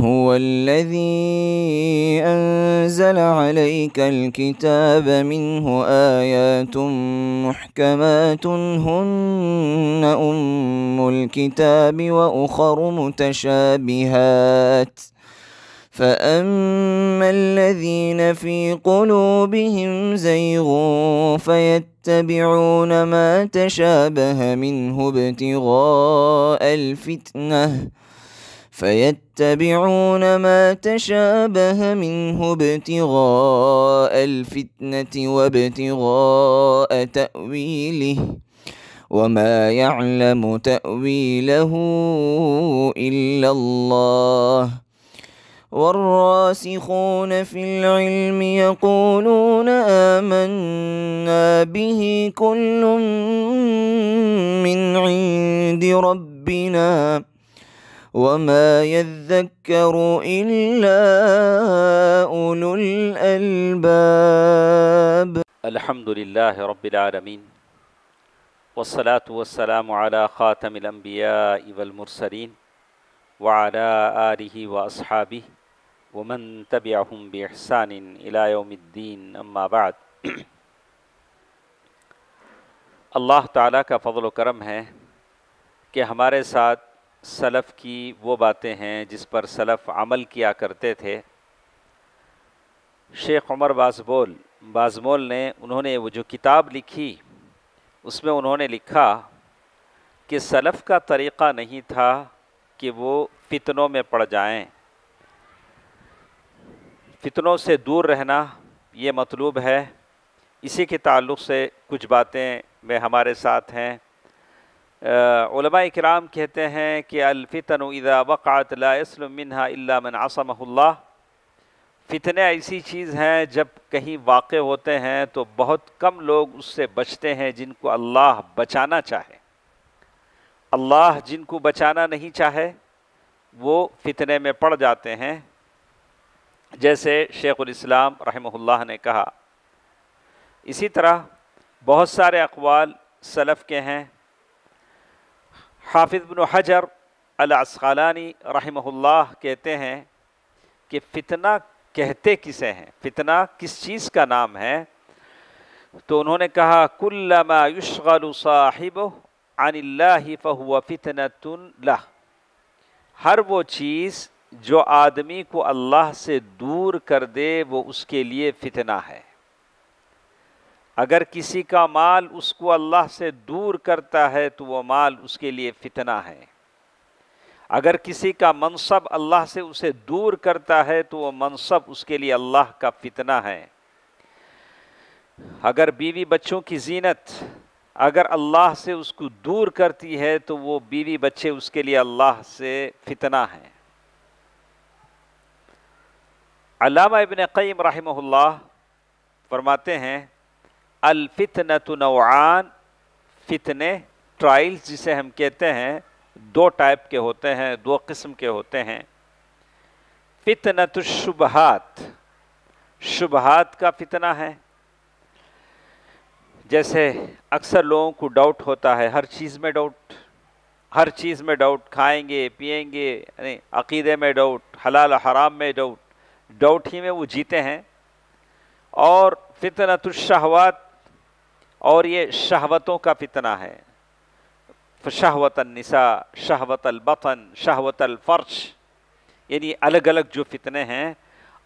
هو الذي أنزل عليك الكتاب منه آيات محكمات هن أم الكتاب وأخر متشابهات فأما الذين في قلوبهم زيغ فيتبعون ما تشابه منه ابتغاء الفتنه فيتبعون ما تشابه منه ابتغاء الفتنة وابتغاء تأويله وما يعلم تأويله إلا الله والراسخون في العلم يقولون آمنا به كل من عند ربنا وما يذكر إلا أولو الألباب الحمد لله رب العالمين والصلاة والسلام على خاتم الأنبياء والمرسلين وعلى آله وأصحابه ومن تبعهم بإحسان إلى يوم الدين أما بعد اللہ تعالیٰ کا فضل و کرم ہے کہ ہمارے ساتھ سلف کی وہ باتیں ہیں جس پر سلف عمل کیا کرتے تھے شیخ عمر بازبول بازمول نے انہوں نے وہ جو کتاب لکھی اس میں انہوں نے لکھا کہ سلف کا طریقہ نہیں تھا کہ وہ فتنوں میں پڑ جائیں فتنوں سے دور رہنا یہ مطلوب ہے اسی کے تعلق سے کچھ باتیں میں ہمارے ساتھ ہیں علماء اکرام کہتے ہیں کہ الفتن اذا وقعت لا اسلم الا من عصمه اللہ فتنے ایسی چیز ہیں جب کہیں واقع ہوتے ہیں تو بہت کم لوگ اس سے بچتے ہیں جن کو اللہ بچانا چاہے اللہ جن کو بچانا نہیں چاہے وہ فتنے میں پڑ جاتے ہیں جیسے شیخ الاسلام رحمہ اللہ نے کہا اسی طرح بہت سارے اقوال سلف کے ہیں حافظ بن حجر الاسقالانی رحمہ اللہ کہتے ہیں کہ فتنہ کہتے کسے ہیں فتنہ کس چیز کا نام ہے تو انہوں نے کہا کلا صاحب عن اللہ و فتنة تن ہر وہ چیز جو آدمی کو اللہ سے دور کر دے وہ اس کے لیے فتنہ ہے اگر کسی کا مال اس کو اللہ سے دور کرتا ہے تو وہ مال اس کے لیے فتنہ ہے اگر کسی کا منصب اللہ سے اسے دور کرتا ہے تو وہ منصب اس کے لیے اللہ کا فتنہ ہے اگر بیوی بچوں کی زینت اگر اللہ سے اس کو دور کرتی ہے تو وہ بیوی بچے اس کے لیے اللہ سے فتنہ ہیں علامہ ابن قیم رحمہ اللہ فرماتے ہیں الفت نوعان فتنے ٹرائلز جسے ہم کہتے ہیں دو ٹائپ کے ہوتے ہیں دو قسم کے ہوتے ہیں فطن الشبہات شبہات کا فتنہ ہے جیسے اکثر لوگوں کو ڈاؤٹ ہوتا ہے ہر چیز میں ڈاؤٹ ہر چیز میں ڈاؤٹ کھائیں گے پئیں گے یعنی عقیدے میں ڈاؤٹ حلال حرام میں ڈاؤٹ ڈاؤٹ ہی میں وہ جیتے ہیں اور فطنت الشہوات اور یہ شہوتوں کا فتنہ ہے شہوت النساء شہوت البطن شہوت الفرش یعنی الگ الگ جو فتنے ہیں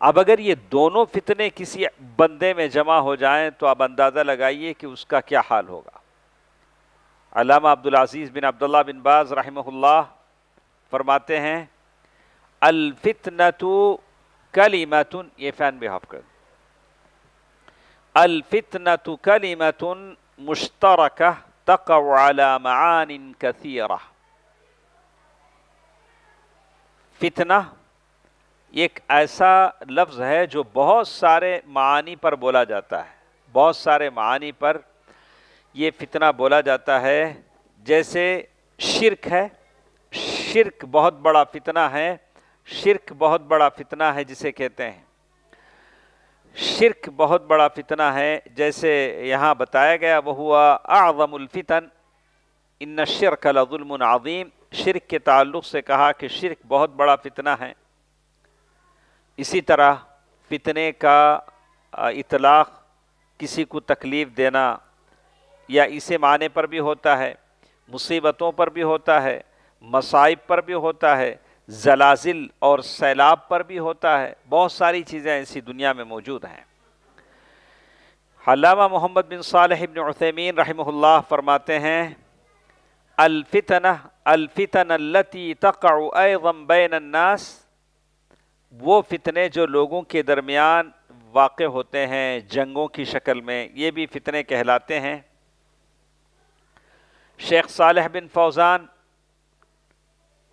اب اگر یہ دونوں فتنے کسی بندے میں جمع ہو جائیں تو آپ اندازہ لگائیے کہ اس کا کیا حال ہوگا علامہ عبدالعزیز بن عبداللہ بن باز رحمہ اللہ فرماتے ہیں الفتنت کلیمتن یہ فین بے حواب کر الفتنة كلمة مشتركة تقع على معان كثيرة فتنہ ایک ایسا لفظ ہے جو بہت سارے معانی پر بولا جاتا ہے بہت سارے معانی پر یہ فتنہ بولا جاتا ہے جیسے شرک ہے شرک بہت بڑا فتنہ ہے شرک بہت بڑا فتنہ ہے جسے کہتے ہیں شرک بہت بڑا فتنہ ہے جیسے یہاں بتایا گیا وہ ہوا اعظم الفتن ان شرک لظلم عظیم شرک کے تعلق سے کہا کہ شرک بہت بڑا فتنہ ہے اسی طرح فتنے کا اطلاق کسی کو تکلیف دینا یا اسے معنی پر بھی ہوتا ہے مصیبتوں پر بھی ہوتا ہے مصائب پر بھی ہوتا ہے زلازل اور سیلاب پر بھی ہوتا ہے بہت ساری چیزیں اسی دنیا میں موجود ہیں علامہ محمد بن صالح عثیمین رحمہ اللہ فرماتے ہیں الفتن التی تقع ایضا بین الناس وہ فتنے جو لوگوں کے درمیان واقع ہوتے ہیں جنگوں کی شکل میں یہ بھی فتنے کہلاتے ہیں شیخ صالح بن فوزان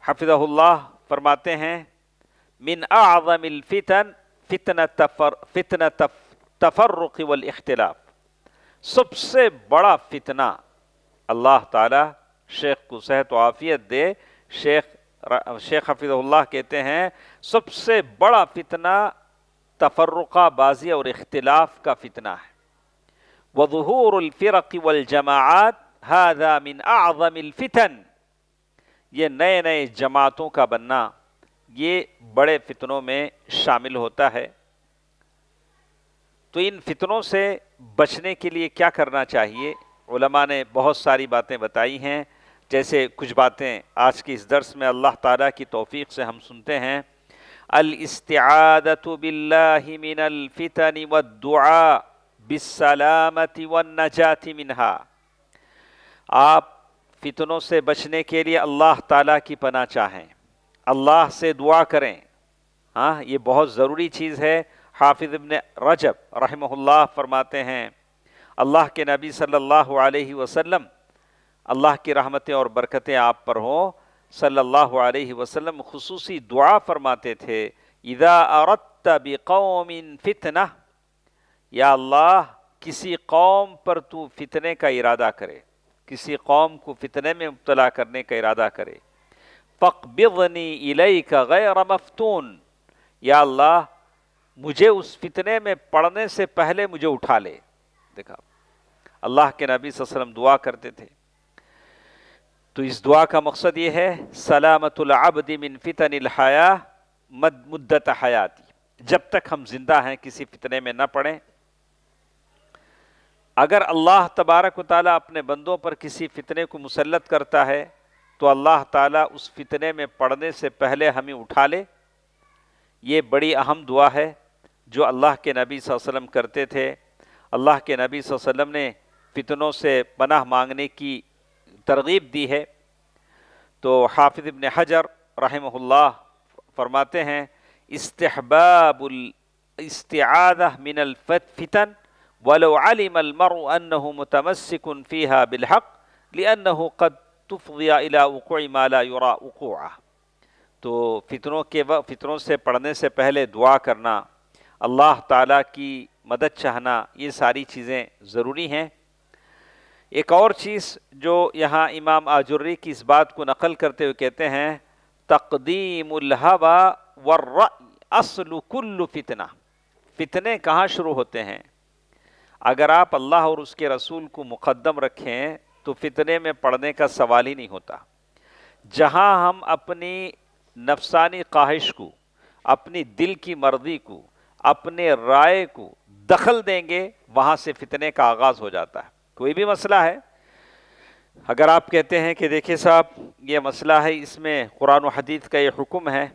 حفظہ اللہ فرماتے ہیں من اعظم الفتن فتن تفر فتن تفرق والاختلاف سب سے بڑا فتنہ اللہ تعالی شیخ کو صحت و عافیت دے شیخ شیخ حفظ اللہ کہتے ہیں سب سے بڑا فتنہ تفرقہ بازی اور اختلاف کا فتنہ ہے وظہور الفرق والجماعات هذا من اعظم الفتن یہ نئے نئے جماعتوں کا بننا یہ بڑے فتنوں میں شامل ہوتا ہے تو ان فتنوں سے بچنے کے لیے کیا کرنا چاہیے علماء نے بہت ساری باتیں بتائی ہیں جیسے کچھ باتیں آج کی اس درس میں اللہ تعالیٰ کی توفیق سے ہم سنتے ہیں باللہ من الفتن بالسلامت والنجات منہا آپ فتنوں سے بچنے کے لیے اللہ تعالیٰ کی پناہ چاہیں اللہ سے دعا کریں ہاں یہ بہت ضروری چیز ہے حافظ ابن رجب رحمہ اللہ فرماتے ہیں اللہ کے نبی صلی اللہ علیہ وسلم اللہ کی رحمتیں اور برکتیں آپ پر ہوں صلی اللہ علیہ وسلم خصوصی دعا فرماتے تھے ادا عورت بھی قوم ان فتنا یا اللہ کسی قوم پر تو فتنے کا ارادہ کرے کسی قوم کو فتنے میں مبتلا کرنے کا ارادہ کرے فق غیر مفتون یا اللہ مجھے اس فتنے میں پڑھنے سے پہلے مجھے اٹھا لے دیکھا اللہ کے نبی صلی اللہ علیہ وسلم دعا کرتے تھے تو اس دعا کا مقصد یہ ہے سلامت العبد من فتن مدت حیاتی جب تک ہم زندہ ہیں کسی فتنے میں نہ پڑھیں اگر اللہ تبارک و تعالیٰ اپنے بندوں پر کسی فتنے کو مسلط کرتا ہے تو اللہ تعالیٰ اس فتنے میں پڑھنے سے پہلے ہمیں اٹھا لے یہ بڑی اہم دعا ہے جو اللہ کے نبی صلی اللہ علیہ وسلم کرتے تھے اللہ کے نبی صلی اللہ علیہ وسلم نے فتنوں سے پناہ مانگنے کی ترغیب دی ہے تو حافظ ابن حجر رحمہ اللہ فرماتے ہیں استحباب الاستعادہ من الفتن ولو علم المرء متمسك فيها بالحق قد تفضي وقوع ما لا يرى وقوعه تو فطروں کے وقت فطروں سے پڑھنے سے پہلے دعا کرنا اللہ تعالیٰ کی مدد چاہنا یہ ساری چیزیں ضروری ہیں ایک اور چیز جو یہاں امام آجری کی اس بات کو نقل کرتے ہوئے کہتے ہیں تقدیم الحوا ور اصل کل فتنہ فتنے کہاں شروع ہوتے ہیں اگر آپ اللہ اور اس کے رسول کو مقدم رکھیں تو فتنے میں پڑھنے کا سوال ہی نہیں ہوتا جہاں ہم اپنی نفسانی خواہش کو اپنی دل کی مرضی کو اپنے رائے کو دخل دیں گے وہاں سے فتنے کا آغاز ہو جاتا ہے کوئی بھی مسئلہ ہے اگر آپ کہتے ہیں کہ دیکھیں صاحب یہ مسئلہ ہے اس میں قرآن و حدیث کا یہ حکم ہے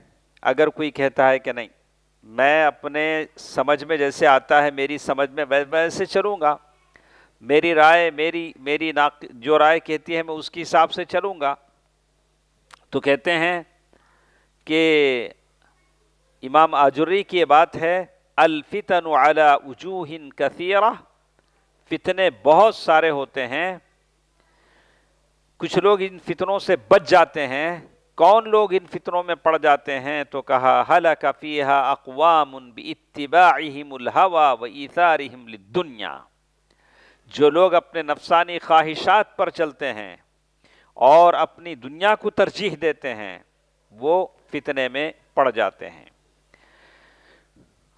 اگر کوئی کہتا ہے کہ نہیں میں اپنے سمجھ میں جیسے آتا ہے میری سمجھ میں ویسے چلوں گا میری رائے میری میری ناق جو رائے کہتی ہے میں اس کی حساب سے چلوں گا تو کہتے ہیں کہ امام آجری کی یہ بات ہے الفتن علی وجوہ کثیرہ فتنے بہت سارے ہوتے ہیں کچھ لوگ ان فتنوں سے بچ جاتے ہیں کون لوگ ان فطروں میں پڑ جاتے ہیں تو کہا حل کفیحا اقوام ان اہم الحوا و عیسا دنیا جو لوگ اپنے نفسانی خواہشات پر چلتے ہیں اور اپنی دنیا کو ترجیح دیتے ہیں وہ فتنے میں پڑ جاتے ہیں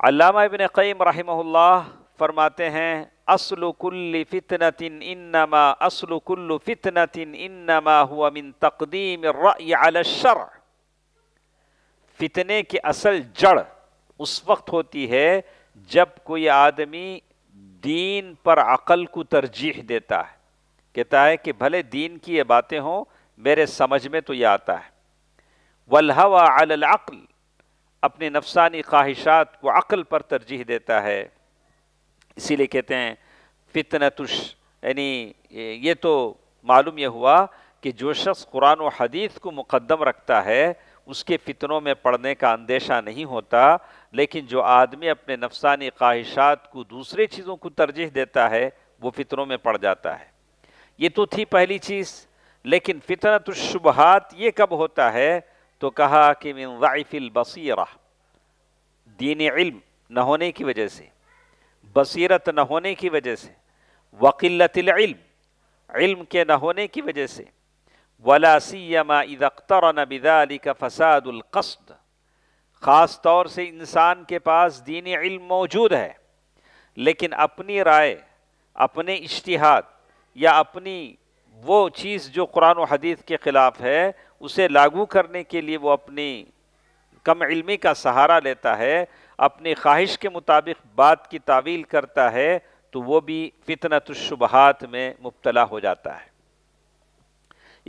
علامہ ابن قیم رحمہ اللہ فرماتے ہیں اصل کل فتنۃ انما اصل کل فتنۃ انما هو من تقدیم الرأی علی الشرع فتنے کی اصل جڑ اس وقت ہوتی ہے جب کوئی آدمی دین پر عقل کو ترجیح دیتا ہے کہتا ہے کہ بھلے دین کی یہ باتیں ہوں میرے سمجھ میں تو یہ آتا ہے علی العقل اپنے نفسانی خواہشات کو عقل پر ترجیح دیتا ہے اسی لیے کہتے ہیں فتنتش یعنی یہ تو معلوم یہ ہوا کہ جو شخص قرآن و حدیث کو مقدم رکھتا ہے اس کے فتنوں میں پڑھنے کا اندیشہ نہیں ہوتا لیکن جو آدمی اپنے نفسانی خواہشات کو دوسرے چیزوں کو ترجیح دیتا ہے وہ فتنوں میں پڑ جاتا ہے یہ تو تھی پہلی چیز لیکن فطرت الشبہات یہ کب ہوتا ہے تو کہا کہ من ضعف البصیرہ دین علم نہ ہونے کی وجہ سے بصیرت نہ ہونے کی وجہ سے وقلت العلم علم کے نہ ہونے کی وجہ سے ولا سیما اذا اقترن علی کا فساد القصد خاص طور سے انسان کے پاس دینی علم موجود ہے لیکن اپنی رائے اپنے اشتہاد یا اپنی وہ چیز جو قرآن و حدیث کے خلاف ہے اسے لاگو کرنے کے لیے وہ اپنی کم علمی کا سہارا لیتا ہے اپنی خواہش کے مطابق بات کی تعویل کرتا ہے تو وہ بھی فتنت الشبہات میں مبتلا ہو جاتا ہے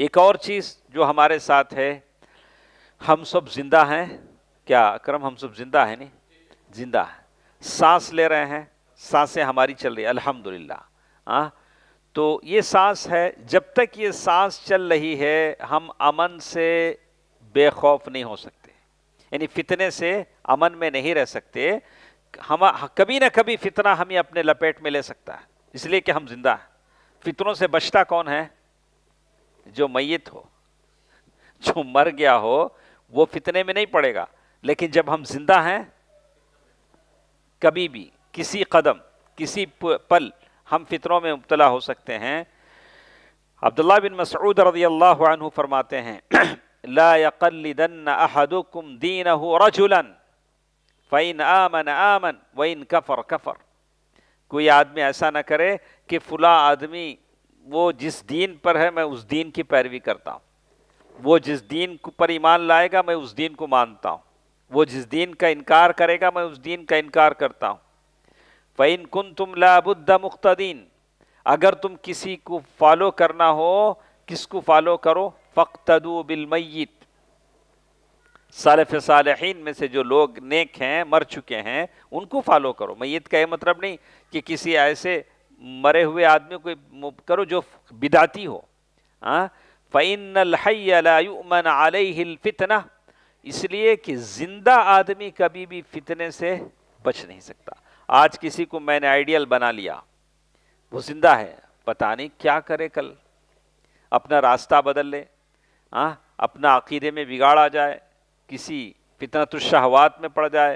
ایک اور چیز جو ہمارے ساتھ ہے ہم سب زندہ ہیں کیا کرم ہم سب زندہ ہیں نہیں زندہ ہیں سانس لے رہے ہیں سانسیں ہماری چل رہی الحمد للہ ہاں؟ تو یہ سانس ہے جب تک یہ سانس چل رہی ہے ہم امن سے بے خوف نہیں ہو سکتے یعنی فتنے سے امن میں نہیں رہ سکتے ہم کبھی نہ کبھی فتنہ ہمیں اپنے لپیٹ میں لے سکتا ہے اس لیے کہ ہم زندہ ہیں فتنوں سے بچتا کون ہے جو میت ہو جو مر گیا ہو وہ فتنے میں نہیں پڑے گا لیکن جب ہم زندہ ہیں کبھی بھی کسی قدم کسی پل ہم فطروں میں مبتلا ہو سکتے ہیں عبداللہ بن مسعود رضی اللہ عنہ فرماتے ہیں لا يقلدن احدكم دینه رجلا کوئی آدمی ایسا نہ کرے کہ فلا آدمی وہ جس دین پر ہے میں اس دین کی پیروی کرتا ہوں وہ جس دین پر ایمان لائے گا میں اس دین کو مانتا ہوں وہ جس دین کا انکار کرے گا میں اس دین کا انکار کرتا ہوں فعین کن تم لابد مختدین اگر تم کسی کو فالو کرنا ہو کس کو فالو کرو فقتدو بالمیت صالف صالحین میں سے جو لوگ نیک ہیں مر چکے ہیں ان کو فالو کرو میت کا یہ مطلب نہیں کہ کسی ایسے مرے ہوئے آدمی کو کرو جو بداتی ہو ہاں؟ الْفِتْنَةِ اس لیے کہ زندہ آدمی کبھی بھی فتنے سے بچ نہیں سکتا آج کسی کو میں نے آئیڈیل بنا لیا وہ زندہ ہے پتہ نہیں کیا کرے کل اپنا راستہ بدل لے ہاں اپنا عقیدے میں بگاڑ آ جائے کسی فطرت الشہوات میں پڑ جائے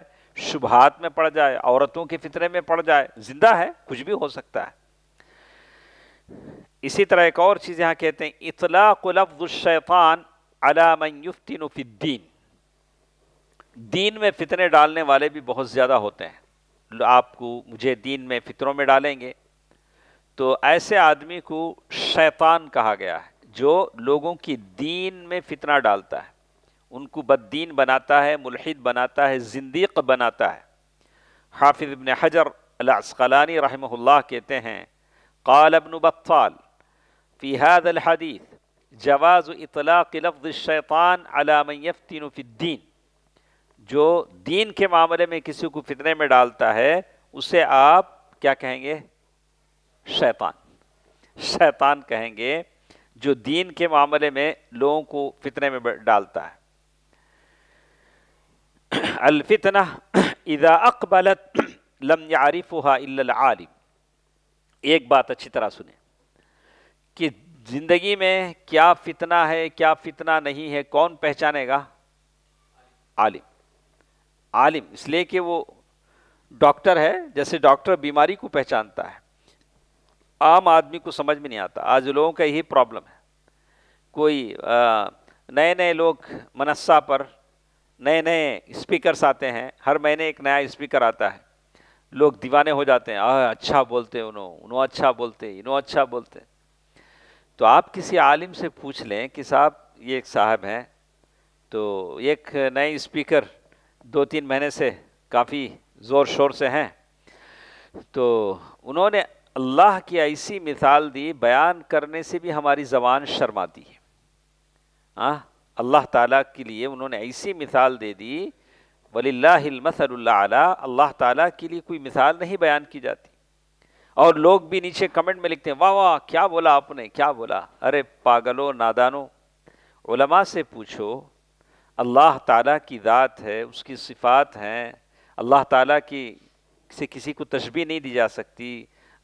شبہات میں پڑ جائے عورتوں کے فطرے میں پڑ جائے زندہ ہے کچھ بھی ہو سکتا ہے اسی طرح ایک اور چیز یہاں کہتے ہیں اطلاق لفظ الشیطان من یفتن فی الدین دین میں فطرے ڈالنے والے بھی بہت زیادہ ہوتے ہیں آپ کو مجھے دین میں فطروں میں ڈالیں گے تو ایسے آدمی کو شیطان کہا گیا ہے جو لوگوں کی دین میں فتنہ ڈالتا ہے ان کو بد دین بناتا ہے ملحد بناتا ہے زندیق بناتا ہے حافظ ابن حجر العسقلانی رحمہ اللہ کہتے ہیں قال ابن بطال فی هذا الحدیث جواز اطلاق لفظ الشیطان على من يفتن فی الدین جو دین کے معاملے میں کسی کو فتنے میں ڈالتا ہے اسے آپ کیا کہیں گے شیطان شیطان کہیں گے جو دین کے معاملے میں لوگوں کو فتنے میں ڈالتا ہے الفتنہ ادا اقبلت عارف یعرفها الا العالم ایک بات اچھی طرح سنیں کہ زندگی میں کیا فتنہ ہے کیا فتنہ نہیں ہے کون پہچانے گا عالم عالم اس لیے کہ وہ ڈاکٹر ہے جیسے ڈاکٹر بیماری کو پہچانتا ہے عام آدمی کو سمجھ میں نہیں آتا آج لوگوں کا یہی پرابلم ہے کوئی نئے نئے لوگ منسا پر نئے نئے اسپیکرس آتے ہیں ہر مہینے ایک نیا اسپیکر آتا ہے لوگ دیوانے ہو جاتے ہیں آہ اچھا بولتے ہیں انہوں اچھا بولتے انہوں اچھا بولتے تو آپ کسی عالم سے پوچھ لیں کہ صاحب یہ ایک صاحب ہیں تو ایک نئے اسپیکر دو تین مہینے سے کافی زور شور سے ہیں تو انہوں نے اللہ کی ایسی مثال دی بیان کرنے سے بھی ہماری زبان شرماتی ہے آں اللہ تعالیٰ کے لیے انہوں نے ایسی مثال دے دی ولی اللہ صلی اللہ علیہ اللہ تعالیٰ کے لیے کوئی مثال نہیں بیان کی جاتی اور لوگ بھی نیچے کمنٹ میں لکھتے ہیں واہ واہ کیا بولا آپ نے کیا بولا ارے پاگلوں نادانو علماء سے پوچھو اللہ تعالیٰ کی ذات ہے اس کی صفات ہیں اللہ تعالیٰ کی سے کسی کو تشبیح نہیں دی جا سکتی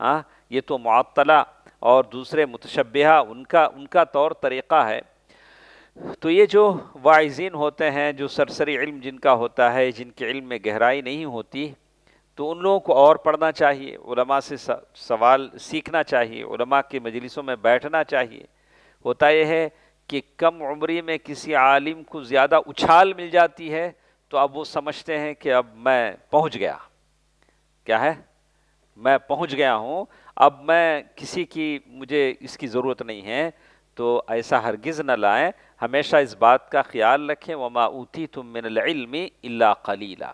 ہاں یہ تو معطلہ اور دوسرے متشبہہ ان کا ان کا طور طریقہ ہے تو یہ جو واعظین ہوتے ہیں جو سرسری علم جن کا ہوتا ہے جن کے علم میں گہرائی نہیں ہوتی تو ان لوگوں کو اور پڑھنا چاہیے علماء سے سوال سیکھنا چاہیے علماء کے مجلسوں میں بیٹھنا چاہیے ہوتا یہ ہے کہ کم عمری میں کسی عالم کو زیادہ اچھال مل جاتی ہے تو اب وہ سمجھتے ہیں کہ اب میں پہنچ گیا کیا ہے میں پہنچ گیا ہوں اب میں کسی کی مجھے اس کی ضرورت نہیں ہے تو ایسا ہرگز نہ لائیں ہمیشہ اس بات کا خیال رکھیں وما اوتی تم العلم اللہ خلیلہ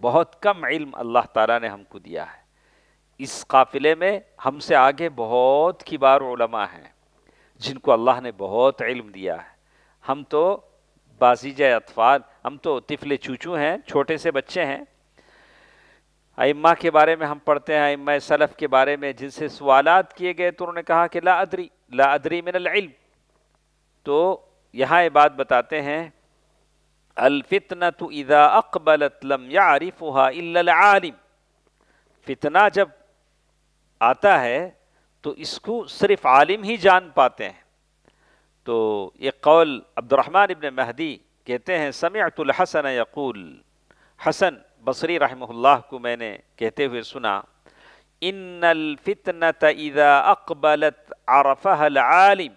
بہت کم علم اللہ تعالیٰ نے ہم کو دیا ہے اس قافلے میں ہم سے آگے بہت کبار علماء ہیں جن کو اللہ نے بہت علم دیا ہے ہم تو بازیج اطفال ہم تو طفل چوچو ہیں چھوٹے سے بچے ہیں امہ کے بارے میں ہم پڑھتے ہیں امہ سلف کے بارے میں جن سے سوالات کیے گئے تو انہوں نے کہا کہ لا ادری لا ادری من العلم تو یہاں یہ بات بتاتے ہیں الفتنہ تو اقبلت لم یعرفها الا العالم فتنہ جب آتا ہے تو اس کو صرف عالم ہی جان پاتے ہیں تو یہ قول عبد الرحمن ابن مہدی کہتے ہیں سمعت الحسن یقول حسن बसरी रहमल्ला को मैंने कहते हुए सुना इन फितनत इदा अकबलत आरफ़ल आलिम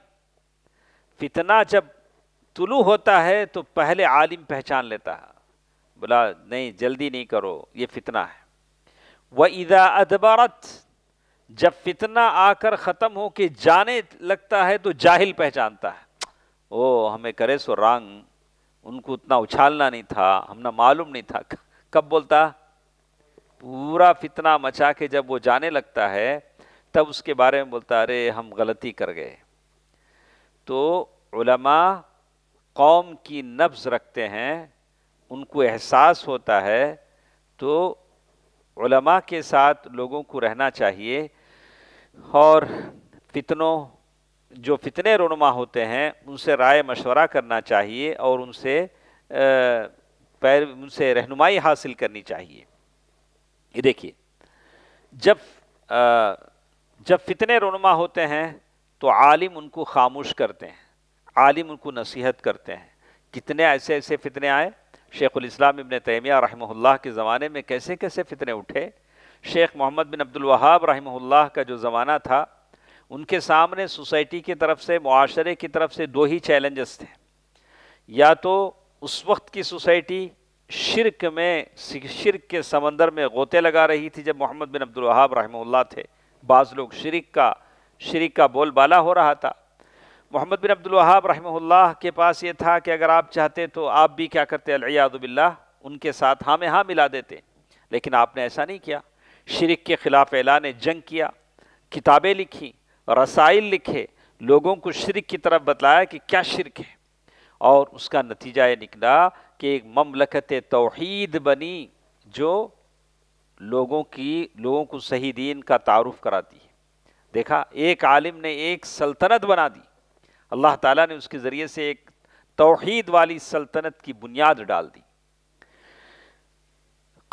फितना जब तुलू होता है तो पहले आलिम पहचान लेता है बोला नहीं जल्दी नहीं करो ये फितना है व इदा अदबारत जब फितना आकर ख़त्म हो के जाने लगता है तो जाहिल पहचानता है ओ हमें करे सो रंग उनको उतना उछालना नहीं था हमने मालूम नहीं था کب بولتا پورا فتنہ مچا کے جب وہ جانے لگتا ہے تب اس کے بارے میں بولتا ارے ہم غلطی کر گئے تو علماء قوم کی نفس رکھتے ہیں ان کو احساس ہوتا ہے تو علماء کے ساتھ لوگوں کو رہنا چاہیے اور فتنوں جو فتنے رونما ہوتے ہیں ان سے رائے مشورہ کرنا چاہیے اور ان سے پیر ان سے رہنمائی حاصل کرنی چاہیے یہ دیکھیے جب جب فتنے رونما ہوتے ہیں تو عالم ان کو خاموش کرتے ہیں عالم ان کو نصیحت کرتے ہیں کتنے ایسے ایسے فتنے آئے شیخ الاسلام ابن تیمیہ رحمہ اللہ کے زمانے میں کیسے کیسے فتنے اٹھے شیخ محمد بن عبد الوہاب رحمہ اللہ کا جو زمانہ تھا ان کے سامنے سوسائٹی کی طرف سے معاشرے کی طرف سے دو ہی چیلنجز تھے یا تو اس وقت کی سوسائٹی شرک میں شرک کے سمندر میں غوطے لگا رہی تھی جب محمد بن عبد الحا رحمہ اللہ تھے بعض لوگ شرک کا شرک کا بول بالا ہو رہا تھا محمد بن عبد الحاب رحمہ اللہ کے پاس یہ تھا کہ اگر آپ چاہتے تو آپ بھی کیا کرتے علیہ باللہ ان کے ساتھ ہاں میں ہاں ملا دیتے لیکن آپ نے ایسا نہیں کیا شرک کے خلاف اعلان جنگ کیا کتابیں لکھیں رسائل لکھے لوگوں کو شرک کی طرف بتلایا کہ کیا شرک ہے اور اس کا نتیجہ یہ نکلا کہ ایک مملکت توحید بنی جو لوگوں کی لوگوں کو صحیح دین کا تعارف کراتی ہے دیکھا ایک عالم نے ایک سلطنت بنا دی اللہ تعالیٰ نے اس کے ذریعے سے ایک توحید والی سلطنت کی بنیاد ڈال دی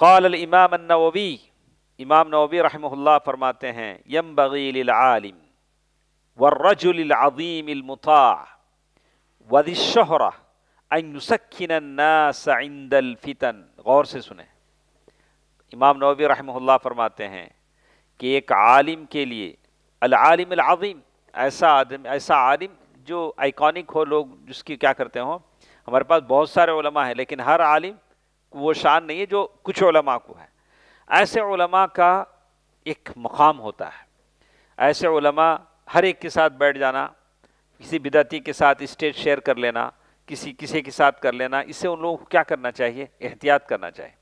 قال الامام النووی امام نووی رحمہ اللہ فرماتے ہیں یم بغیل العالم والرجل العظیم المطاع ود شہرہ الفیتن غور سے سنیں امام نوبی رحمہ اللہ فرماتے ہیں کہ ایک عالم کے لیے العالم العظیم ایسا آدم ایسا عالم جو آئیکونک ہو لوگ جس کی کیا کرتے ہوں ہمارے پاس بہت سارے علماء ہیں لیکن ہر عالم وہ شان نہیں ہے جو کچھ علماء کو ہے ایسے علماء کا ایک مقام ہوتا ہے ایسے علماء ہر ایک کے ساتھ بیٹھ جانا کسی بدعتی کے ساتھ اسٹیج شیئر کر لینا کسی کسی کے ساتھ کر لینا اس سے ان لوگوں کو کیا کرنا چاہیے احتیاط کرنا چاہیے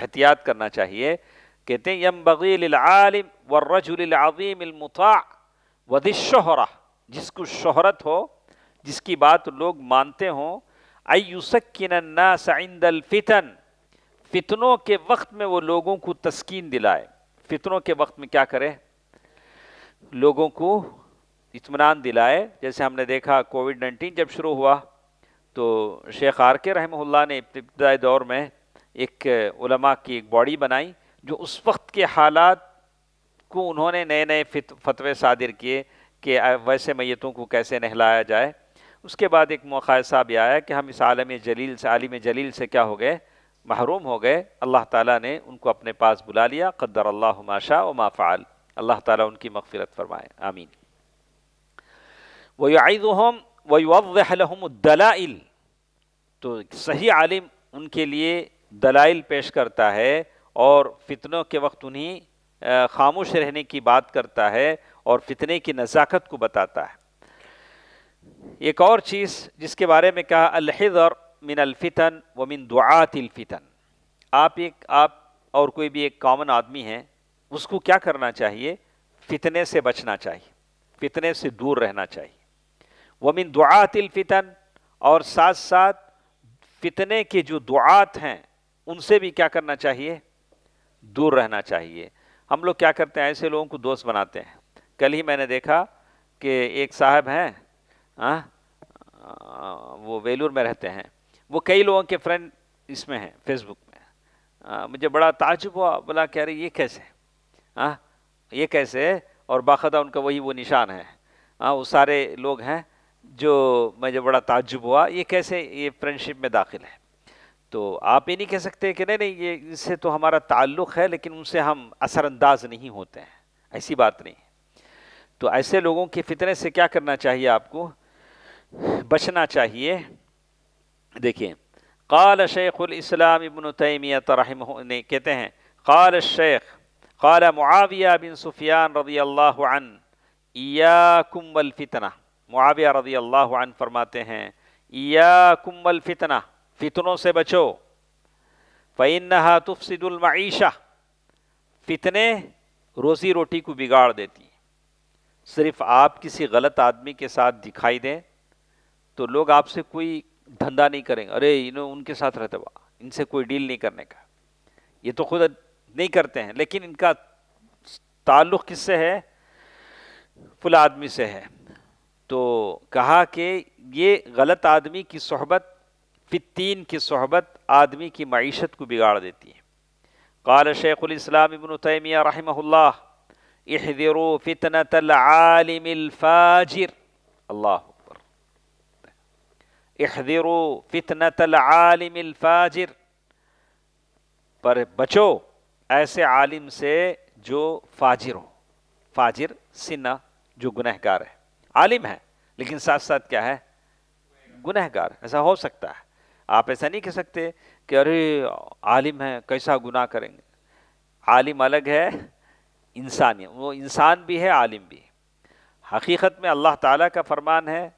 احتیاط کرنا چاہیے کہتے ہیں یم بغیل العالم العظیم المطاع شہرا جس کو شہرت ہو جس کی بات لوگ مانتے ہوں الناس عند الفتن فتنوں کے وقت میں وہ لوگوں کو تسکین دلائے فتنوں کے وقت میں کیا کرے لوگوں کو اطمینان دلائے جیسے ہم نے دیکھا کووڈ نائنٹین جب شروع ہوا تو شیخ آر کے رحمہ اللہ نے ابتدائی دور میں ایک علماء کی ایک باڈی بنائی جو اس وقت کے حالات کو انہوں نے نئے نئے فتوے صادر کیے کہ ویسے میتوں کو کیسے نہلایا جائے اس کے بعد ایک موقع ایسا بھی آیا کہ ہم اس عالم جلیل سے عالم جلیل سے کیا ہو گئے محروم ہو گئے اللہ تعالیٰ نے ان کو اپنے پاس بلا لیا قدر اللہ ما شاء و ما فعال اللہ تعالیٰ ان کی مغفرت فرمائے آمین و وَيُوَضِّحْ لَهُمُ دلائل تو صحیح عالم ان کے لیے دلائل پیش کرتا ہے اور فتنوں کے وقت انہیں خاموش رہنے کی بات کرتا ہے اور فتنے کی نزاکت کو بتاتا ہے ایک اور چیز جس کے بارے میں کہا الحد اور من الفتن و من دعاط الفتن آپ ایک آپ اور کوئی بھی ایک کامن آدمی ہیں اس کو کیا کرنا چاہیے فتنے سے بچنا چاہیے فتنے سے دور رہنا چاہیے ومن دعات الفتن اور ساتھ ساتھ فتنے کے جو دعات ہیں ان سے بھی کیا کرنا چاہیے دور رہنا چاہیے ہم لوگ کیا کرتے ہیں ایسے لوگوں کو دوست بناتے ہیں کل ہی میں نے دیکھا کہ ایک صاحب ہیں ہاں وہ ویلور میں رہتے ہیں وہ کئی لوگوں کے فرینڈ اس میں ہیں فیس بک میں مجھے بڑا تعجب ہوا بلا کہہ رہے یہ کیسے ہاں یہ کیسے اور باقاعدہ ان کا وہی وہ نشان ہے ہاں وہ سارے لوگ ہیں جو مجھے بڑا تعجب ہوا یہ کیسے یہ فرینڈشپ میں داخل ہے تو آپ یہ نہیں کہہ سکتے کہ نہیں نہیں یہ اس سے تو ہمارا تعلق ہے لیکن ان سے ہم اثر انداز نہیں ہوتے ہیں ایسی بات نہیں تو ایسے لوگوں کے فطرے سے کیا کرنا چاہیے آپ کو بچنا چاہیے دیکھیں قال شیخ الاسلام ابن رحمہ نے کہتے ہیں قال الشیخ قال معاویہ بن سفیان رضی اللہ عن ایاکم والفتنہ معاویہ رضی اللہ عنہ فرماتے ہیں یا کم الفتنہ فتنوں سے بچو فعین المعیشہ فتنے روزی روٹی کو بگاڑ دیتی صرف آپ کسی غلط آدمی کے ساتھ دکھائی دیں تو لوگ آپ سے کوئی دھندا نہیں کریں گے ارے انہوں ان کے ساتھ رہتے با ان سے کوئی ڈیل نہیں کرنے کا یہ تو خود نہیں کرتے ہیں لیکن ان کا تعلق کس سے ہے فلا آدمی سے ہے تو کہا کہ یہ غلط آدمی کی صحبت فتین کی صحبت آدمی کی معیشت کو بگاڑ دیتی ہے قال شیخ الاسلام ابن تیمیہ رحمہ اللہ احذروا فتنة العالم الفاجر اللہ اکبر احذروا فتنة العالم الفاجر پر بچو ایسے عالم سے جو فاجر ہو فاجر سنہ جو گنہگار ہے عالم ہے لیکن ساتھ ساتھ کیا ہے گنہگار ایسا ہو سکتا ہے آپ ایسا نہیں کہہ سکتے کہ ارے عالم ہے کیسا گناہ کریں گے عالم الگ ہے انسانی وہ انسان بھی ہے عالم بھی حقیقت میں اللہ تعالیٰ کا فرمان ہے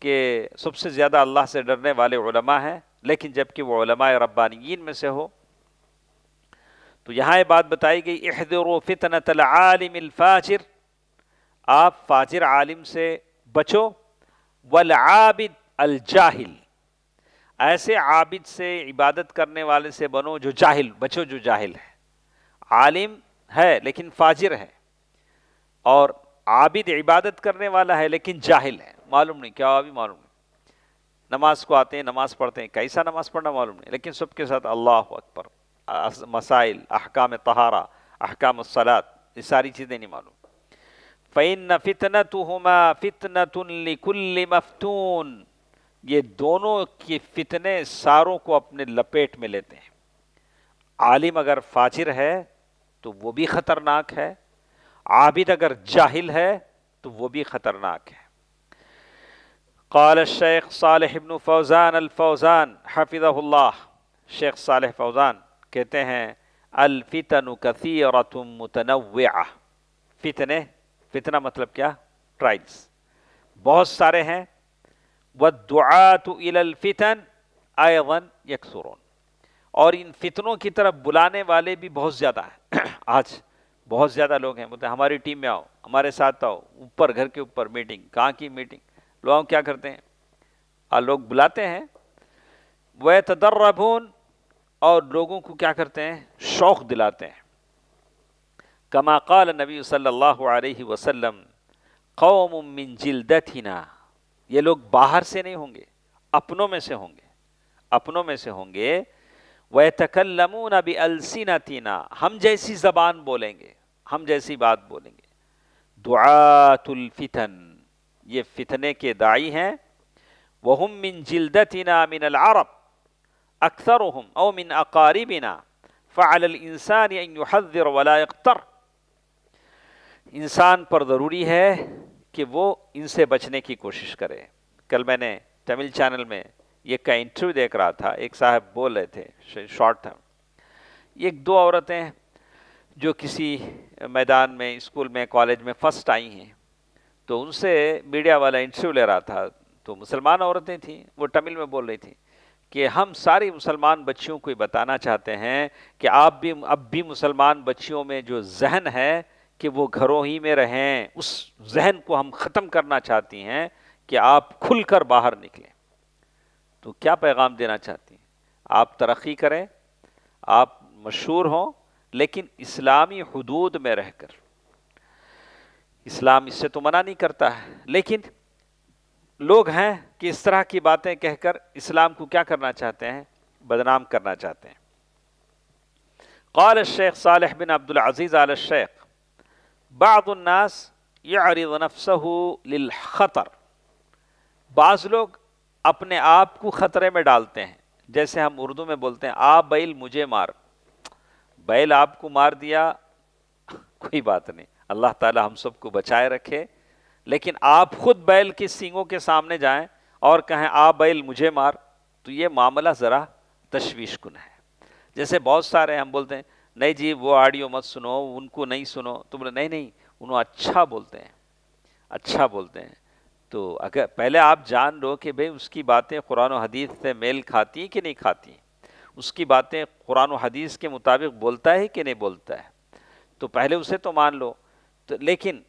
کہ سب سے زیادہ اللہ سے ڈرنے والے علماء ہیں لیکن جب کہ وہ علماء ربانیین میں سے ہو تو یہاں یہ بات بتائی گئی احدر و تل العالم الفاجر آپ فاجر عالم سے بچو والعابد الجاہل ایسے عابد سے عبادت کرنے والے سے بنو جو جاہل بچو جو جاہل ہے عالم ہے لیکن فاجر ہے اور عابد عبادت کرنے والا ہے لیکن جاہل ہے معلوم نہیں کیا آبی معلوم نہیں نماز کو آتے ہیں نماز پڑھتے ہیں کیسا نماز پڑھنا معلوم نہیں لیکن سب کے ساتھ اللہ اکبر مسائل احکام طہارہ احکام الصلاة یہ ساری چیزیں نہیں معلوم فعن فتن تما فتن تن مفتون یہ دونوں کی فتنے ساروں کو اپنے لپیٹ میں لیتے ہیں عالم اگر فاجر ہے تو وہ بھی خطرناک ہے عابد اگر جاہل ہے تو وہ بھی خطرناک ہے قال الشیخ صالح ابن فوزان الفوزان حفظ اللہ شیخ صالح فوزان کہتے ہیں الفتن کسی متنوعہ فتنے فتنہ مطلب کیا ٹرائلس بہت سارے ہیں وہ إِلَى الْفِتَنْ الفتن آئے اور ان فتنوں کی طرف بلانے والے بھی بہت زیادہ ہیں آج بہت زیادہ لوگ ہیں بولتے ہیں ہماری ٹیم میں آؤ ہمارے ساتھ آؤ اوپر گھر کے اوپر میٹنگ کہاں کی میٹنگ لوگ کیا کرتے ہیں اور لوگ بلاتے ہیں وہ تدر اور لوگوں کو کیا کرتے ہیں شوق دلاتے ہیں کما قال نبی صلی اللہ علیہ وسلم قوم من جلدتنا یہ لوگ باہر سے نہیں ہوں گے اپنوں میں سے ہوں گے اپنوں میں سے ہوں گے وَيَتَكَلَّمُونَ بِأَلْسِنَتِنَا السینہ ہم جیسی زبان بولیں گے ہم جیسی بات بولیں گے دعات الفتن یہ فتنے کے داعی ہیں وہ من جِلْدَتِنَا مِنَ من العرب اکثر مِنْ او من الْإِنسَانِ بینا فعلسانی ولا اختر انسان پر ضروری ہے کہ وہ ان سے بچنے کی کوشش کرے کل میں نے تمل چینل میں ایک کا انٹرویو دیکھ رہا تھا ایک صاحب بول رہے تھے شارٹ تھا ایک دو عورتیں جو کسی میدان میں اسکول میں کالج میں فسٹ آئی ہیں تو ان سے میڈیا والا انٹرویو لے رہا تھا تو مسلمان عورتیں تھیں وہ تمل میں بول رہی تھیں کہ ہم ساری مسلمان بچیوں کو یہ بتانا چاہتے ہیں کہ آپ بھی اب بھی مسلمان بچیوں میں جو ذہن ہے کہ وہ گھروں ہی میں رہیں اس ذہن کو ہم ختم کرنا چاہتی ہیں کہ آپ کھل کر باہر نکلیں تو کیا پیغام دینا چاہتی ہیں آپ ترقی کریں آپ مشہور ہوں لیکن اسلامی حدود میں رہ کر اسلام اس سے تو منع نہیں کرتا ہے لیکن لوگ ہیں کہ اس طرح کی باتیں کہہ کر اسلام کو کیا کرنا چاہتے ہیں بدنام کرنا چاہتے ہیں قال الشیخ صالح بن عبدالعزیز عالِ الشیخ بعض الناس نفسه للخطر بعض لوگ اپنے آپ کو خطرے میں ڈالتے ہیں جیسے ہم اردو میں بولتے ہیں آ بیل مجھے مار بیل آپ کو مار دیا کوئی بات نہیں اللہ تعالی ہم سب کو بچائے رکھے لیکن آپ خود بیل کی سینگوں کے سامنے جائیں اور کہیں آ بیل مجھے مار تو یہ معاملہ ذرا تشویش کن ہے جیسے بہت سارے ہم بولتے ہیں نہیں جی وہ آڈیو مت سنو ان کو نہیں سنو تم بولے نہیں نہیں انہوں اچھا بولتے ہیں اچھا بولتے ہیں تو اگر پہلے آپ جان لو کہ بھائی اس کی باتیں قرآن و حدیث سے میل کھاتی ہیں کہ نہیں ہیں اس کی باتیں قرآن و حدیث کے مطابق بولتا ہے کہ نہیں بولتا ہے تو پہلے اسے تو مان لو تو لیکن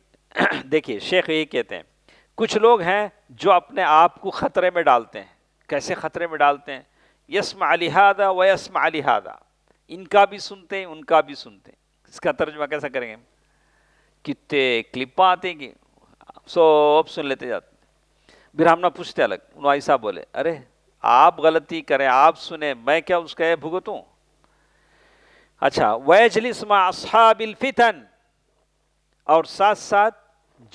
دیکھیے شیخ یہ کہتے ہیں کچھ لوگ ہیں جو اپنے آپ کو خطرے میں ڈالتے ہیں کیسے خطرے میں ڈالتے ہیں یسم علیحدہ و یسم علیحدہ ان کا بھی سنتے ہیں ان کا بھی سنتے ہیں اس کا ترجمہ کیسا کریں گے کتنے کلپ آتے ہیں کہ سب سن لیتے جاتے ہیں پھر ہم نہ پوچھتے الگ نوائی صاحب بولے ارے آپ غلطی کریں آپ سنیں میں کیا اس کا بھگتوں اچھا ویجلس ما اصحاب الفتن اور ساتھ ساتھ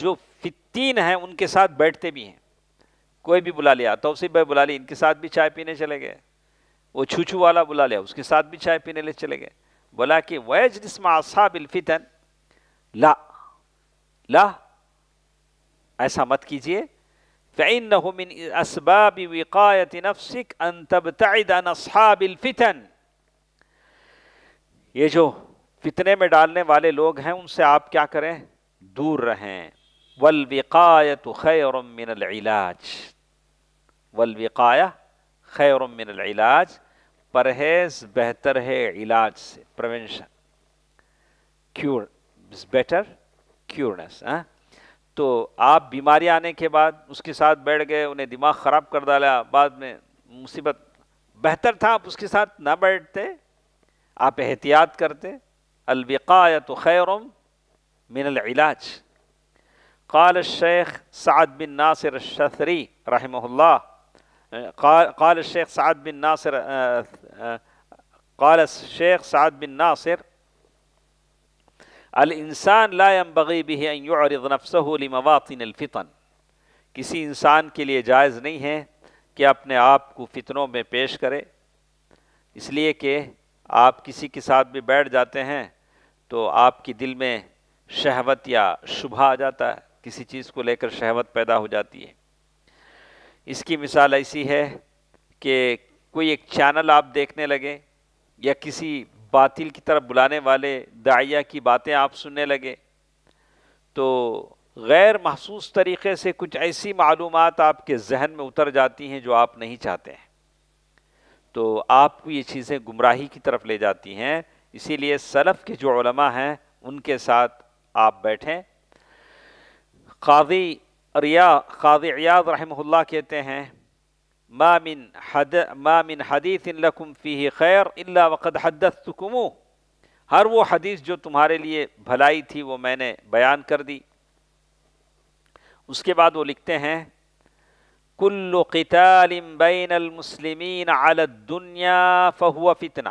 جو فتین ہیں ان کے ساتھ بیٹھتے بھی ہیں کوئی بھی بلا لیا توسیب بھائی بلا لی ان کے ساتھ بھی چائے پینے چلے گئے وہ چھوچو والا بلا لیا اس کے ساتھ بھی چائے پینے لے چلے گئے بلا کہ ویج جسم اصحاب الفتن لا لا ایسا مت کیجیے فَإِنَّهُ مِنْ أَسْبَابِ وِقَايَةِ نَفْسِكَ أَن تَبْتَعِدَ عَنْ أَصْحَابِ یہ جو فتنے میں ڈالنے والے لوگ ہیں ان سے آپ کیا کریں دور رہیں وَالْوِقَایَةُ خَيْرٌ مِّنَ الْعِلَاجِ وَالْوِقَایَةُ خَيْرٌ مِّنَ الْعِلَاجِ پرہیز بہتر ہے علاج سے کیور بیٹر کیورنس تو آپ بیماری آنے کے بعد اس کے ساتھ بیٹھ گئے انہیں دماغ خراب کر ڈالا بعد میں مصیبت بہتر تھا آپ اس کے ساتھ نہ بیٹھتے آپ احتیاط کرتے الوقایت خیر من العلاج قال الشیخ سعد بن ناصر الشثری رحمہ اللہ قال الشيخ سعد بن ناصر قال الشيخ سعد بن ناصر الانسان لا ينبغي به ان يعرض نفسه لمواطن الفتن کسی انسان کے لیے جائز نہیں ہے کہ اپنے آپ کو فتنوں میں پیش کرے اس لیے کہ آپ کسی کے ساتھ بھی بیٹھ جاتے ہیں تو آپ کی دل میں شہوت یا شبہ آ جاتا ہے کسی چیز کو لے کر شہوت پیدا ہو جاتی ہے اس کی مثال ایسی ہے کہ کوئی ایک چینل آپ دیکھنے لگے یا کسی باطل کی طرف بلانے والے دائیا کی باتیں آپ سننے لگے تو غیر محسوس طریقے سے کچھ ایسی معلومات آپ کے ذہن میں اتر جاتی ہیں جو آپ نہیں چاہتے ہیں تو آپ کو یہ چیزیں گمراہی کی طرف لے جاتی ہیں اسی لیے سلف کے جو علماء ہیں ان کے ساتھ آپ بیٹھیں قاضی قاضی عیاض رحمہ اللہ کہتے ہیں ما من حد ما من حدیث لکم فیہ خیر الا وقد حدثتکم ہر وہ حدیث جو تمہارے لیے بھلائی تھی وہ میں نے بیان کر دی اس کے بعد وہ لکھتے ہیں کل قتال بین المسلمین علی الدنیا فہو فتنہ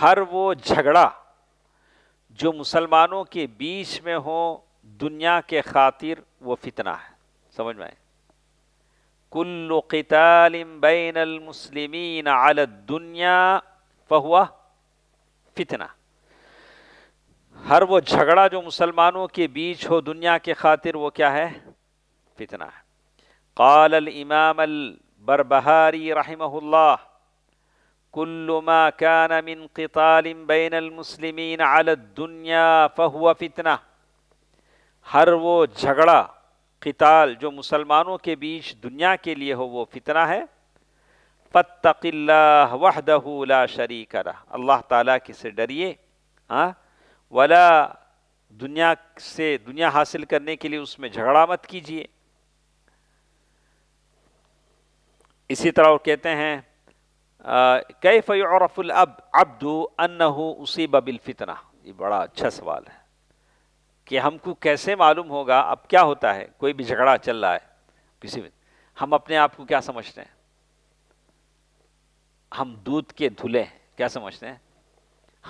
ہر وہ جھگڑا جو مسلمانوں کے بیچ میں ہو دنیا کے خاطر و وفتنة سمجھ में كل قتال بين المسلمين على الدنيا فهو فتنة ہر وہ جھگڑا جو مسلمانوں کے بیچ ہو دنیا کے خاطر وہ کیا ہے फितना قال الإمام البربہاری رحمه اللہ كل ما كان من قتال بين المسلمين على الدنيا فهو فتنه ہر وہ جھگڑا قتال جو مسلمانوں کے بیچ دنیا کے لیے ہو وہ فتنہ ہے فتق اللہ وحدہ لا شری رہ اللہ تعالیٰ کی سے ڈریے ہاں؟ ولا دنیا سے دنیا حاصل کرنے کے لیے اس میں جھگڑا مت کیجیے اسی طرح وہ کہتے ہیں کیف انہو ببل بالفتنہ یہ بڑا اچھا سوال ہے کہ ہم کو کیسے معلوم ہوگا اب کیا ہوتا ہے کوئی بھی جھگڑا چل رہا ہے کسی میں ہم اپنے آپ کو کیا سمجھتے ہیں ہم دودھ کے دھلے ہیں کیا سمجھتے ہیں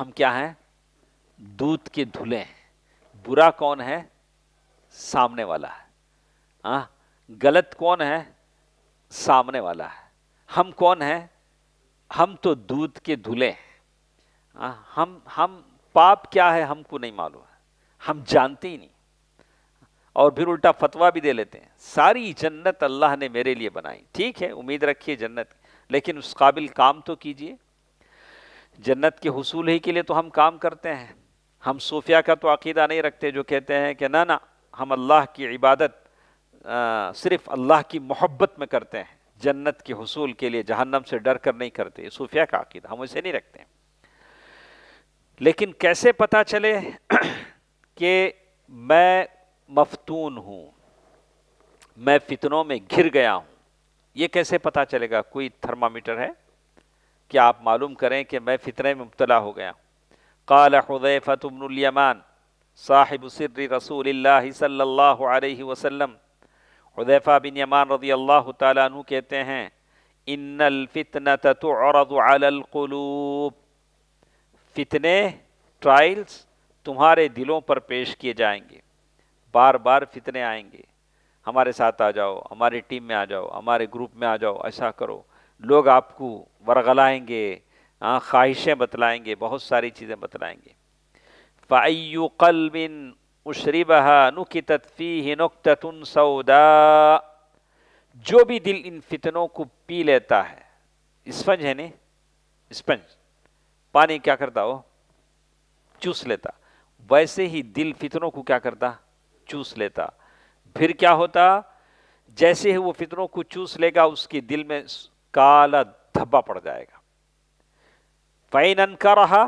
ہم کیا ہیں دودھ کے دھلے ہیں برا کون ہے سامنے والا ہے غلط کون ہے سامنے والا ہے ہم کون ہیں ہم تو دودھ کے دھلے ہیں ہم پاپ کیا ہے ہم کو نہیں معلوم ہے ہم جانتے ہی نہیں اور پھر الٹا فتوا بھی دے لیتے ہیں ساری جنت اللہ نے میرے لیے بنائی ٹھیک ہے امید رکھیے جنت لیکن اس قابل کام تو کیجئے جنت کے حصول ہی کے لیے تو ہم کام کرتے ہیں ہم صوفیہ کا تو عقیدہ نہیں رکھتے جو کہتے ہیں کہ نہ نہ ہم اللہ کی عبادت صرف اللہ کی محبت میں کرتے ہیں جنت کے حصول کے لیے جہنم سے ڈر کر نہیں کرتے صوفیہ کا عقیدہ ہم اسے نہیں رکھتے لیکن کیسے پتہ چلے کہ میں مفتون ہوں میں فتنوں میں گھر گیا ہوں یہ کیسے پتہ چلے گا کوئی تھرمامیٹر ہے کہ آپ معلوم کریں کہ میں فتنے میں مبتلا ہو گیا ہوں قال حضیفت بن الیمان صاحب سر رسول اللہ صلی اللہ علیہ وسلم حضیفہ بن یمان رضی اللہ تعالیٰ عنہ کہتے ہیں ان الفتنة تعرض على القلوب فتنے ٹرائلز تمہارے دلوں پر پیش کیے جائیں گے بار بار فتنے آئیں گے ہمارے ساتھ آ جاؤ ہماری ٹیم میں آ جاؤ ہمارے گروپ میں آ جاؤ ایسا کرو لوگ آپ کو ورغلائیں گے خواہشیں بتلائیں گے بہت ساری چیزیں بتلائیں گے فعیو قلب سودا جو بھی دل ان فتنوں کو پی لیتا ہے اسپنج ہے نہیں اسپنج پانی کیا کرتا ہو چوس لیتا ویسے ہی دل فتنوں کو کیا کرتا چوس لیتا پھر کیا ہوتا جیسے ہی وہ فتنوں کو چوس لے گا اس کے دل میں کالا دھبا پڑ جائے گا رہا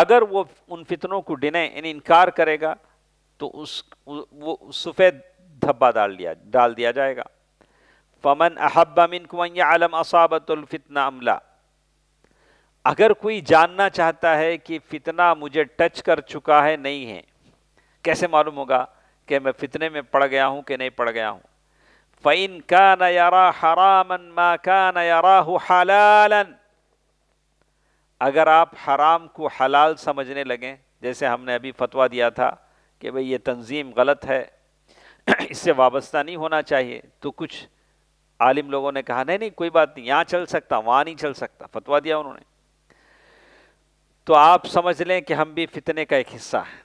اگر وہ ان فتنوں کو ڈنے یعنی انکار کرے گا تو اس وہ سفید دھبا ڈال دیا جائے گا فمن اصابت اگر کوئی جاننا چاہتا ہے کہ فتنہ مجھے ٹچ کر چکا ہے نہیں ہے کیسے معلوم ہوگا کہ میں فتنے میں پڑ گیا ہوں کہ نہیں پڑ گیا ہوں فعین کا نیارہ حرام ما کا نیارہ ہو اگر آپ حرام کو حلال سمجھنے لگیں جیسے ہم نے ابھی فتویٰ دیا تھا کہ بھئی یہ تنظیم غلط ہے اس سے وابستہ نہیں ہونا چاہیے تو کچھ عالم لوگوں نے کہا نہیں نہیں کوئی بات نہیں یہاں چل سکتا وہاں نہیں چل سکتا فتویٰ دیا انہوں نے تو آپ سمجھ لیں کہ ہم بھی فتنے کا ایک حصہ ہے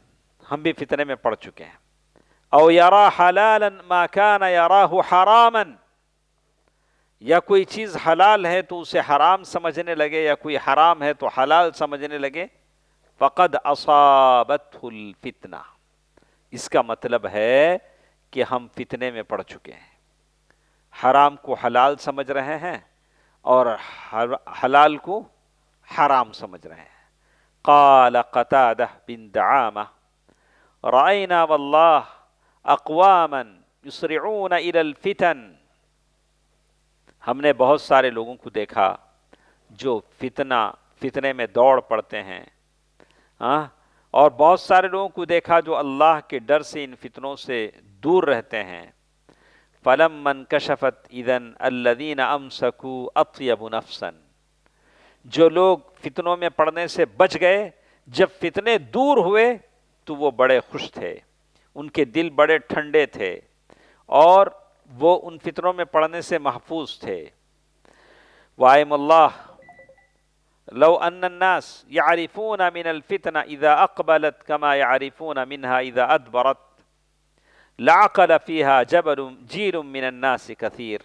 ہم بھی فتنے میں پڑھ چکے ہیں او یارا حلال ما کان یاراہ یارا ہو حرامن یا کوئی چیز حلال ہے تو اسے حرام سمجھنے لگے یا کوئی حرام ہے تو حلال سمجھنے لگے فقد اصابت الفتنا اس کا مطلب ہے کہ ہم فتنے میں پڑ چکے ہیں حرام کو حلال سمجھ رہے ہیں اور حلال کو حرام سمجھ رہے ہیں قال بن والله یسرعون الی الفتن ہم نے بہت سارے لوگوں کو دیکھا جو فتنہ فتنے میں دوڑ پڑتے ہیں ہاں، اور بہت سارے لوگوں کو دیکھا جو اللہ کے ڈر سے ان فتنوں سے دور رہتے ہیں فلم کشفت ادن اللہ دین امسکو افیہبن جو لوگ فتنوں میں پڑھنے سے بچ گئے جب فتنے دور ہوئے تو وہ بڑے خوش تھے ان کے دل بڑے ٹھنڈے تھے اور وہ ان فطروں میں پڑھنے سے محفوظ تھے وائم اللہ لو ان الناس يعرفون من الفتنا اذا اقبلت کما يعرفون منها اذا ادبرت لعقل فيها جبرم جیر من الناس قطیر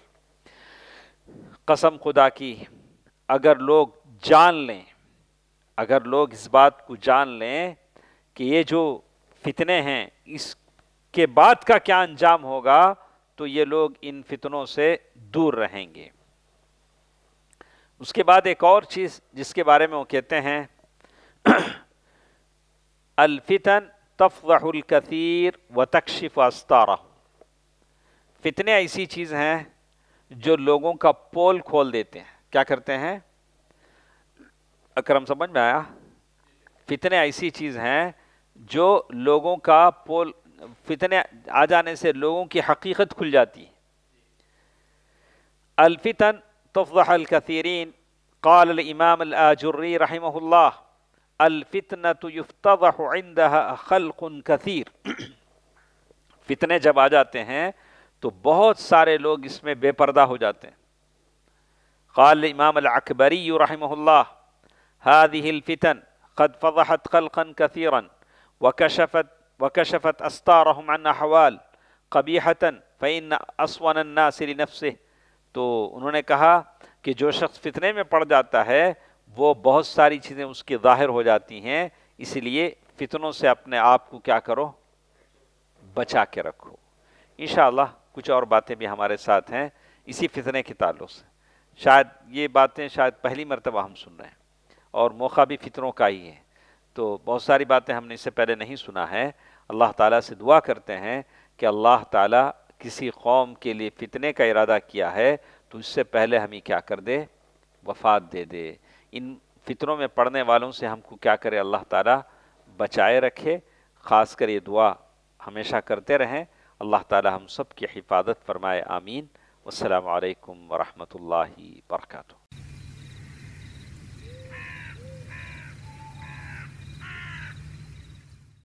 قسم خدا کی اگر لوگ جان لیں اگر لوگ اس بات کو جان لیں کہ یہ جو فتنے ہیں اس کے بعد کا کیا انجام ہوگا تو یہ لوگ ان فتنوں سے دور رہیں گے اس کے بعد ایک اور چیز جس کے بارے میں وہ کہتے ہیں الفتن تفضح الکثیر و تکشف فتنے استارہ ایسی چیز ہیں جو لوگوں کا پول کھول دیتے ہیں کیا کرتے ہیں اکرم سمجھ میں آیا فتنے ایسی چیز ہیں جو لوگوں کا پول فتنے آ جانے سے لوگوں کی حقیقت کھل جاتی الفتن تفضح الكثيرين قال رحمه الله الفتنه يفتضح عندها خلق كثير فتنے جب آ جاتے ہیں تو بہت سارے لوگ اس میں بے پردہ ہو جاتے ہیں قال الامام العکبری رحمه اللہ هذه الفتن قد فضحت قلقا كثيرا وكشفت وكشفت أستارهم عن أحوال شفت استا اسون الناس لنفسه تو انہوں نے کہا کہ جو شخص فتنے میں پڑ جاتا ہے وہ بہت ساری چیزیں اس کی ظاہر ہو جاتی ہیں اس لیے فتنوں سے اپنے آپ کو کیا کرو بچا کے رکھو انشاءاللہ کچھ اور باتیں بھی ہمارے ساتھ ہیں اسی فتنے کے تعلق سے شاید یہ باتیں شاید پہلی مرتبہ ہم سن رہے ہیں اور موقع بھی فطروں کا ہی ہے تو بہت ساری باتیں ہم نے اس سے پہلے نہیں سنا ہے اللہ تعالیٰ سے دعا کرتے ہیں کہ اللہ تعالیٰ کسی قوم کے لیے فتنے کا ارادہ کیا ہے تو اس سے پہلے ہمیں کیا کر دے وفات دے دے ان فطروں میں پڑھنے والوں سے ہم کو کیا کرے اللہ تعالیٰ بچائے رکھے خاص کر یہ دعا ہمیشہ کرتے رہیں اللہ تعالیٰ ہم سب کی حفاظت فرمائے آمین السلام علیکم ورحمۃ اللہ وبرکاتہ برکاتہ